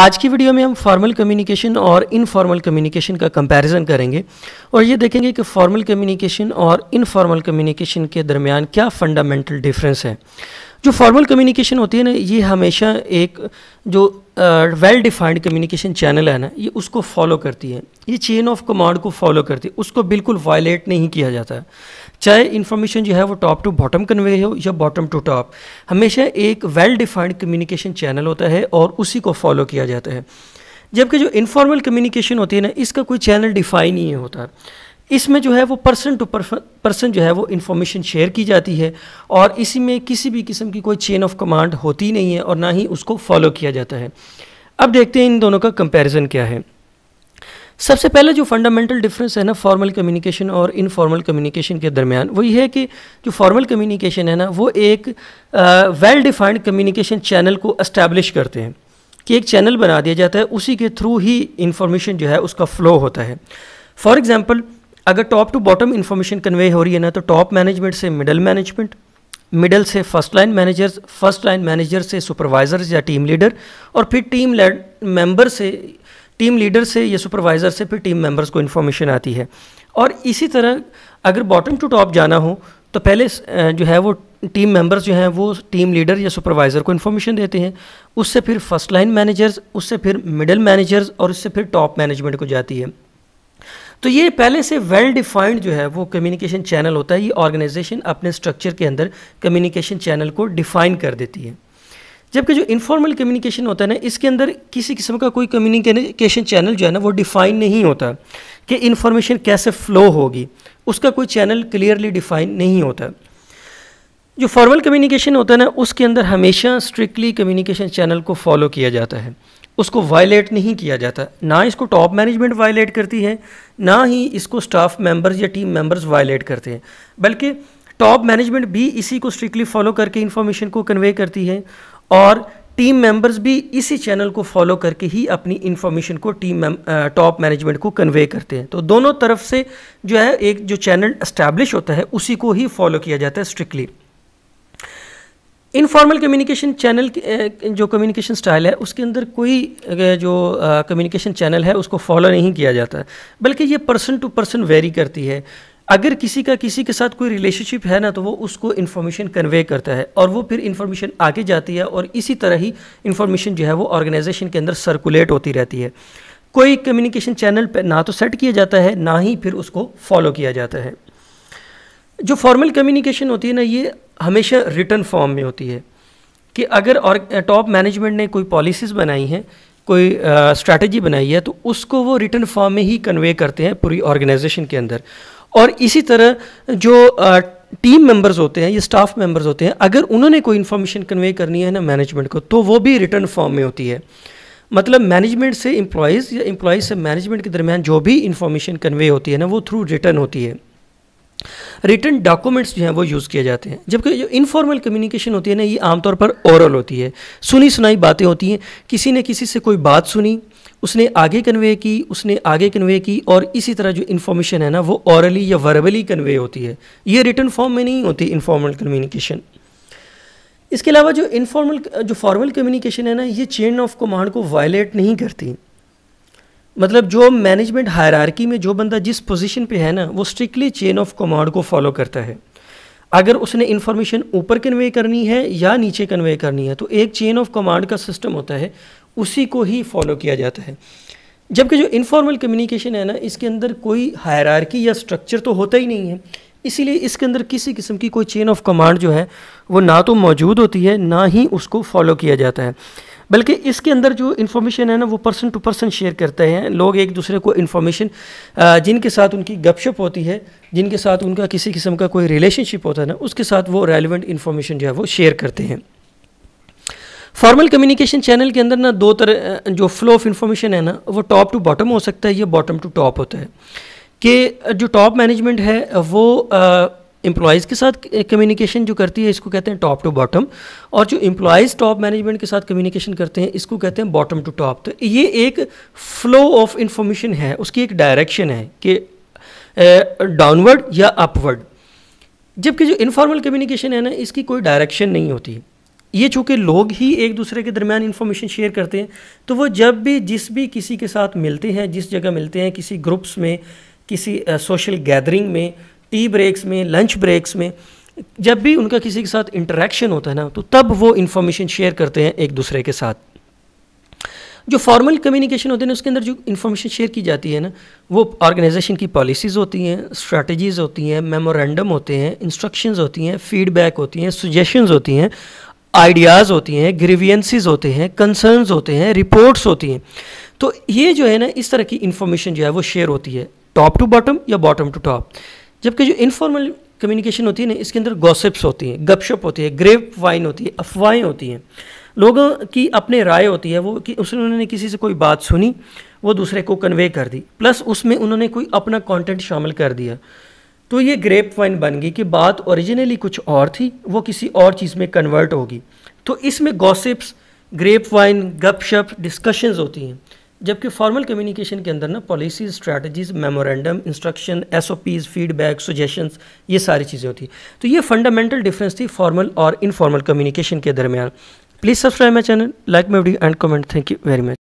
आज की वीडियो में हम फॉर्मल कम्युनिकेशन और इनफॉर्मल कम्युनिकेशन का कंपैरिजन करेंगे और ये देखेंगे कि फॉर्मल कम्युनिकेशन और इनफॉर्मल कम्युनिकेशन के दरमियान क्या फंडामेंटल डिफरेंस है जो फॉर्मल कम्युनिकेशन होती है ना ये हमेशा एक जो वेल डिफाइंड कम्युनिकेशन चैनल है ना ये उसको फॉलो करती है ये चेन ऑफ कमांड को फॉलो करती है उसको बिल्कुल वायलेट नहीं किया जाता है चाहे इन्फॉर्मेशन जो है वो टॉप टू बॉटम कन्वे हो या बॉटम टू टॉप हमेशा एक वेल डिफाइंड कम्युनिकेशन चैनल होता है और उसी को फॉलो किया जाता है जबकि जो इनफॉर्मल कम्युनिकेशन होती है ना इसका कोई चैनल डिफाइन ही होता इसमें जो है वो पर्सन टू पर्सन जो है वो इन्फॉर्मेशन शेयर की जाती है और इसी में किसी भी किस्म की कोई चेन ऑफ कमांड होती नहीं है और ना ही उसको फॉलो किया जाता है अब देखते हैं इन दोनों का कंपैरिजन क्या है सबसे पहले जो फंडामेंटल डिफरेंस है ना फॉर्मल कम्युनिकेशन और इनफॉर्मल कम्युनिकेशन के दरमियान वही है कि जो फॉर्मल कम्युनिकेशन है ना वो एक वेल डिफाइंड कम्युनिकेशन चैनल को इस्टेब्लिश करते हैं कि एक चैनल बना दिया जाता है उसी के थ्रू ही इंफॉर्मेशन जो है उसका फ्लो होता है फॉर एग्ज़ाम्पल अगर top to bottom information convey हो रही है ना तो टॉप मैनेजमेंट से मिडल मैनेजमेंट मिडल से first line managers first line manager से सुपरवाइजर्स या टीम लीडर और फिर टीम मेंबर से टीम लीडर से या सुपरवाइज़र से फिर टीम मेंबर्स को इन्फॉर्मेशन आती है और इसी तरह अगर बॉटम टू टॉप जाना हो तो पहले जो है वो टीम मेंबर्स जो हैं वो टीम लीडर या सुपरवाइज़र को इन्फॉर्मेशन देते हैं उससे फिर फर्स्ट लाइन मैनेजर्स उससे फिर मिडिल मैनेजर्स और उससे फिर टॉप मैनेजमेंट को जाती है तो ये पहले से वेल डिफाइंड जो है वो कम्युनिकेशन चैनल होता है ये ऑर्गेनाइजेशन अपने स्ट्रक्चर के अंदर कम्युनिकेशन चैनल को डिफाइन कर देती है जबकि जो इनफॉर्मल कम्युनिकेशन होता है ना इसके अंदर किसी किस्म का कोई कम्युनिकेशन चैनल जो है ना वो डिफ़ाइन नहीं होता कि इन्फॉर्मेशन कैसे फ़्लो होगी उसका कोई चैनल क्लियरली डिफ़ाइन नहीं होता जो फॉर्मल कम्युनिकेशन होता है ना उसके अंदर हमेशा स्ट्रिक्टली कम्युनिकेशन चैनल को फॉलो किया जाता है उसको वायलेट नहीं किया जाता ना इसको टॉप मैनेजमेंट वायलेट करती है ना ही इसको स्टाफ मेंबर्स या टीम मेंबर्स वायलेट करते हैं बल्कि टॉप मैनेजमेंट भी इसी को स्ट्रिक्टली फॉलो करके इन्फॉर्मेशन को कन्वे करती है और टीम मेंबर्स भी इसी चैनल को फॉलो करके ही अपनी इन्फॉर्मेशन को टीम टॉप मैनेजमेंट को कन्वे करते हैं तो दोनों तरफ से जो है एक जो चैनल इस्टेब्लिश होता है उसी को ही फॉलो किया जाता है स्ट्रिक्टली इनफॉर्मल कम्युनिकेशन चैनल जो कम्युनिकेशन स्टाइल है उसके अंदर कोई जो कम्युनिकेशन चैनल है उसको फॉलो नहीं किया जाता बल्कि ये पर्सन टू पर्सन वेरी करती है अगर किसी का किसी के साथ कोई रिलेशनशिप है ना तो वो उसको इन्फॉर्मेशन कन्वे करता है और वो फिर इन्फॉर्मेशन आगे जाती है और इसी तरह ही इन्फॉर्मेशन जो है वो ऑर्गेनाइजेशन के अंदर सर्कुलेट होती रहती है कोई कम्युनिकेशन चैनल पर ना तो सेट किया जाता है ना ही फिर उसको फॉलो किया जाता है जो फॉर्मल कम्युनिकेशन होती है ना ये हमेशा रिटर्न फॉर्म में होती है कि अगर और टॉप मैनेजमेंट ने कोई पॉलिसीज़ बनाई हैं कोई स्ट्रैटेजी बनाई है तो उसको वो रिटर्न फॉर्म में ही कन्वे करते हैं पूरी ऑर्गेनाइजेशन के अंदर और इसी तरह जो टीम मेंबर्स होते हैं या स्टाफ मेंबर्स होते हैं अगर उन्होंने कोई इन्फॉर्मेशन कन्वे करनी है ना मैनेजमेंट को तो वो भी रिटर्न फॉर्म में होती है मतलब मैनेजमेंट से एम्प्लॉयज़ या एम्प्लॉयज़ से मैनेजमेंट के दरमियान जो भी इन्फॉर्मेशन कन्वे होती है ना वो थ्रू रिटर्न होती है रिटर्न डॉक्यूमेंट्स जो हैं वो यूज़ किए जाते हैं जबकि जो इनफॉर्मल कम्युनिकेशन होती है ना ये आमतौर पर ओरल होती है सुनी सुनाई बातें होती हैं किसी ने किसी से कोई बात सुनी उसने आगे कन्वे की उसने आगे कन्वे की और इसी तरह जो इन्फॉर्मेशन है ना वो औरली या वर्बली कन्वे होती है ये रिटर्न फॉर्म में नहीं होती इनफॉर्मल कम्युनिकेशन इसके अलावा जो इनफॉर्मल जो फॉर्मल कम्युनिकेशन है ना ये चेन ऑफ कमांड को वायलेट नहीं करती मतलब जो मैनेजमेंट हायरार्की में जो बंदा जिस पोजीशन पे है ना वो स्ट्रिक्टली चेन ऑफ कमांड को फॉलो करता है अगर उसने इन्फॉर्मेशन ऊपर कन्वे करनी है या नीचे कन्वे करनी है तो एक चेन ऑफ कमांड का सिस्टम होता है उसी को ही फॉलो किया जाता है जबकि जो इनफॉर्मल कम्युनिकेशन है ना इसके अंदर कोई हायरार्की या स्ट्रक्चर तो होता ही नहीं है इसीलिए इसके अंदर किसी किस्म की कोई चेन ऑफ कमांड जो है वो ना तो मौजूद होती है ना ही उसको फॉलो किया जाता है बल्कि इसके अंदर जो इन्फॉर्मेशन है ना वो पर्सन टू पर्सन शेयर करते हैं लोग एक दूसरे को इन्फॉर्मेशन जिनके साथ उनकी गपशप होती है जिनके साथ उनका किसी किस्म का कोई रिलेशनशिप होता है ना उसके साथ वो रेलिवेंट इन्फॉर्मेशन जो है वो शेयर करते हैं फॉर्मल कम्युनिकेशन चैनल के अंदर ना दो तरह जो फ्लो ऑफ इन्फॉर्मेशन है ना वो टॉप टू बॉटम हो सकता है या बॉटम टू टॉप होता है कि जो टॉप मैनेजमेंट है वो आ, एम्प्लॉयज़ के साथ कम्युनिकेशन जो करती है इसको कहते हैं टॉप टू बॉटम और जो एम्प्लॉयज़ टॉप मैनेजमेंट के साथ कम्युनिकेशन करते हैं इसको कहते हैं बॉटम टू टॉप तो ये एक फ्लो ऑफ इंफॉर्मेशन है उसकी एक डायरेक्शन है कि डाउनवर्ड या अपवर्ड जबकि जो इनफॉर्मल कम्युनिकेशन है ना इसकी कोई डायरेक्शन नहीं होती ये चूँकि लोग ही एक दूसरे के दरमियान इन्फॉर्मेशन शेयर करते हैं तो वो जब भी जिस भी किसी के साथ मिलते हैं जिस जगह मिलते हैं किसी ग्रुप्स में किसी सोशल गैदरिंग में टी ब्रेक्स में लंच ब्रेक्स में जब भी उनका किसी के साथ इंटरेक्शन होता है ना तो तब वो इन्फॉर्मेशन शेयर करते हैं एक दूसरे के साथ जो फॉर्मल कम्युनिकेशन होते हैं उसके अंदर जो इन्फॉर्मेशन शेयर की जाती है ना वो ऑर्गेनाइजेशन की पॉलिसीज़ होती हैं स्ट्रैटेजीज़ होती हैं मेमोरेंडम होते हैं इंस्ट्रक्शंस होती हैं फीडबैक होती हैं सुजेशंस होती हैं आइडियाज़ होती हैं ग्रीवियंसिस होते हैं कंसर्नस होते हैं रिपोर्ट्स होती हैं तो ये जो है ना इस तरह की इन्फॉर्मेशन जो है वो शेयर होती है टॉप टू बॉटम या बॉटम टू टॉप जबकि जो इनफॉर्मल कम्युनिकेशन होती है ना इसके अंदर गॉसिप्स होती हैं गपशप होती है ग्रेप वाइन होती है अफवाहें होती हैं लोगों की अपने राय होती है वो कि उसने उन्होंने किसी से कोई बात सुनी वो दूसरे को कन्वे कर दी प्लस उसमें उन्होंने कोई अपना कंटेंट शामिल कर दिया तो ये ग्रेप वाइन बन गई कि बात ओरिजिनली कुछ और थी वो किसी और चीज़ में कन्वर्ट होगी तो इसमें गॉसिप्स ग्रेप वाइन गपशप डिस्कशंस होती हैं जबकि फॉर्मल कम्युनिकेशन के अंदर ना policy strategies memorandum instruction SOPs feedback suggestions ये सारी चीज़ें होती तो ये फंडामेंटल डिफरेंस थी फॉर्मल और इनफॉर्मल कम्युनिकेशन के दरमियान please subscribe my channel like my video and comment thank you very much